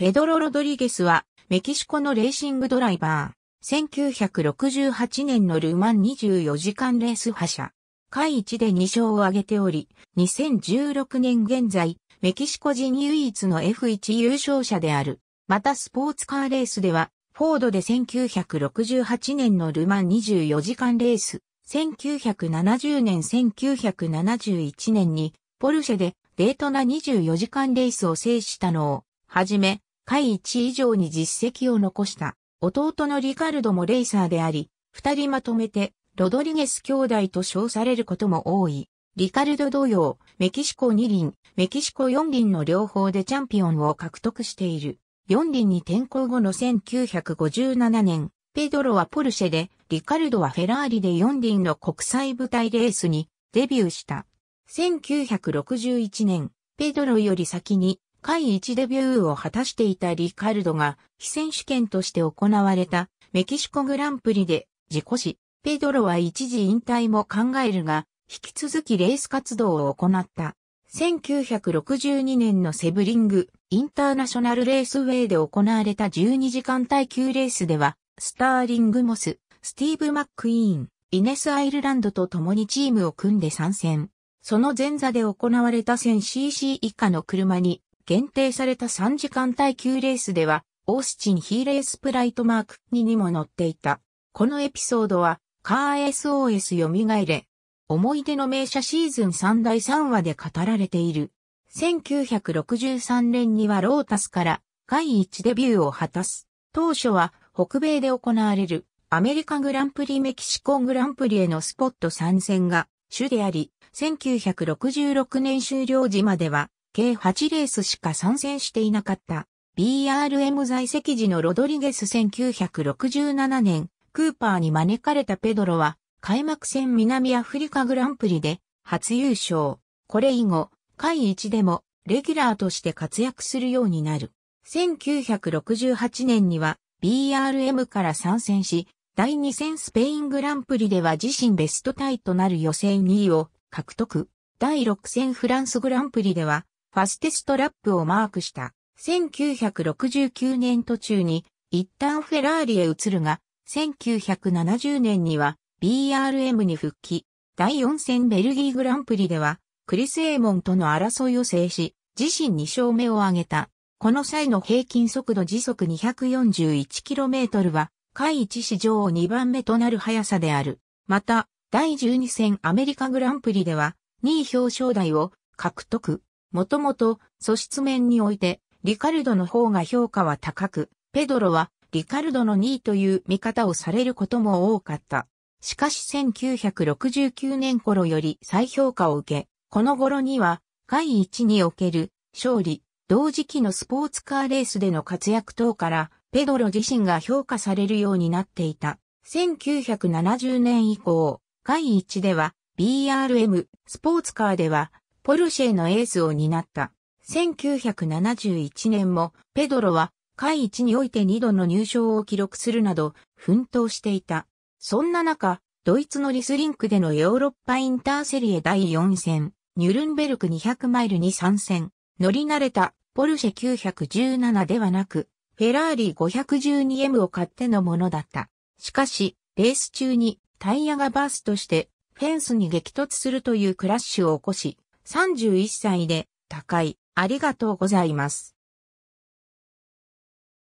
ペドロ・ロドリゲスは、メキシコのレーシングドライバー。1968年のルマン24時間レース覇者。会一で2勝を挙げており、2016年現在、メキシコ人唯一の F1 優勝者である。またスポーツカーレースでは、フォードで1968年のルマン24時間レース、1970年1971年に、ポルシェでデートナ24時間レースを制したのを、はじめ、回1以上に実績を残した、弟のリカルドもレーサーであり、二人まとめて、ロドリゲス兄弟と称されることも多い。リカルド同様、メキシコ二輪、メキシコ四輪の両方でチャンピオンを獲得している。四輪に転向後の1957年、ペドロはポルシェで、リカルドはフェラーリで四輪の国際舞台レースにデビューした。1961年、ペドロより先に会一デビューを果たしていたリカルドが、非選手権として行われたメキシコグランプリで事故死、ペドロは一時引退も考えるが、引き続きレース活動を行った。1962年のセブリング、インターナショナルレースウェイで行われた12時間耐久レースでは、スターリングモス、スティーブ・マックイーン、イネス・アイルランドと共にチームを組んで参戦。その前座で行われた 1000cc 以下の車に限定された3時間耐久レースでは、オースチンヒーレースプライトマーク2にも載っていた。このエピソードは、カー SOS 蘇れ。思い出の名車シーズン3第3話で語られている。1963年にはロータスから第一デビューを果たす。当初は北米で行われるアメリカグランプリメキシコグランプリへのスポット参戦が主であり、1966年終了時までは計8レースしか参戦していなかった。BRM 在籍時のロドリゲス1967年、クーパーに招かれたペドロは、開幕戦南アフリカグランプリで初優勝。これ以後、会1でもレギュラーとして活躍するようになる。1968年には BRM から参戦し、第2戦スペイングランプリでは自身ベストタイとなる予選2位を獲得。第6戦フランスグランプリではファステストラップをマークした。1969年途中に一旦フェラーリへ移るが、1970年には BRM に復帰。第4戦ベルギーグランプリでは、クリス・エーモンとの争いを制し、自身2勝目を挙げた。この際の平均速度時速 241km は、下一史上2番目となる速さである。また、第12戦アメリカグランプリでは、2位表彰台を獲得。もともと素質面においてリカルドの方が評価は高く、ペドロはリカルドの2位という見方をされることも多かった。しかし1969年頃より再評価を受け、この頃には、第1における勝利、同時期のスポーツカーレースでの活躍等から、ペドロ自身が評価されるようになっていた。1970年以降、第1では、BRM、スポーツカーでは、ポルシェのエースを担った。1971年も、ペドロは、会一において2度の入賞を記録するなど、奮闘していた。そんな中、ドイツのリスリンクでのヨーロッパインターセリエ第4戦、ニュルンベルク200マイルに参戦。乗り慣れた、ポルシェ917ではなく、フェラーリ 512M を買ってのものだった。しかし、レース中にタイヤがバーストして、フェンスに激突するというクラッシュを起こし、31歳で高い、ありがとうございます。